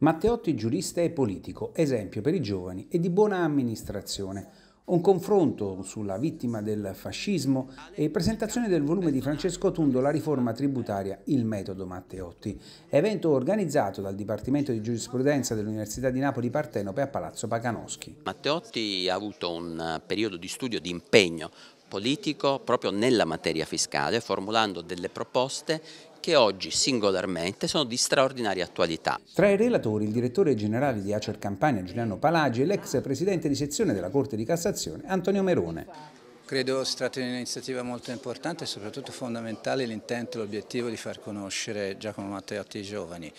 Matteotti giurista e politico, esempio per i giovani e di buona amministrazione. Un confronto sulla vittima del fascismo e presentazione del volume di Francesco Tundo La riforma tributaria, il metodo Matteotti. Evento organizzato dal Dipartimento di Giurisprudenza dell'Università di Napoli Partenope a Palazzo Paganowski. Matteotti ha avuto un eh, periodo di studio di impegno politico proprio nella materia fiscale, formulando delle proposte che oggi singolarmente sono di straordinaria attualità. Tra i relatori il direttore generale di Acer Campania Giuliano Palagi e l'ex presidente di sezione della Corte di Cassazione Antonio Merone. Credo si tratti di un'iniziativa molto importante e soprattutto fondamentale l'intento e l'obiettivo di far conoscere Giacomo Matteotti ai giovani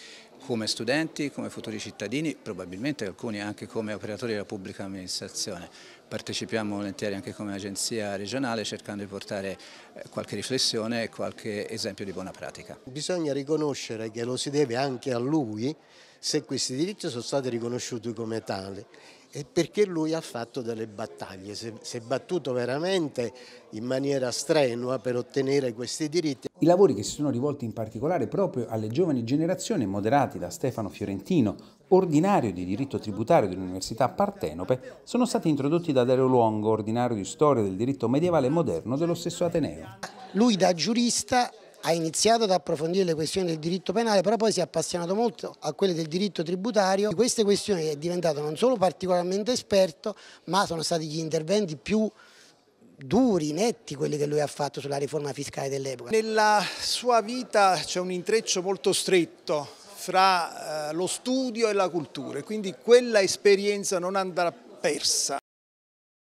come studenti, come futuri cittadini, probabilmente alcuni anche come operatori della pubblica amministrazione. Partecipiamo volentieri anche come agenzia regionale cercando di portare eh, qualche riflessione e qualche esempio di buona pratica. Bisogna riconoscere che lo si deve anche a lui se questi diritti sono stati riconosciuti come tali e perché lui ha fatto delle battaglie, si è battuto veramente in maniera strenua per ottenere questi diritti. I lavori che si sono rivolti in particolare proprio alle giovani generazioni, moderati da Stefano Fiorentino, ordinario di diritto tributario dell'Università Partenope, sono stati introdotti da Dario Luongo, ordinario di storia del diritto medievale e moderno dello stesso Ateneo. Lui da giurista ha iniziato ad approfondire le questioni del diritto penale, però poi si è appassionato molto a quelle del diritto tributario. Di queste questioni è diventato non solo particolarmente esperto, ma sono stati gli interventi più duri, netti quelli che lui ha fatto sulla riforma fiscale dell'epoca. Nella sua vita c'è un intreccio molto stretto fra eh, lo studio e la cultura e quindi quella esperienza non andrà persa.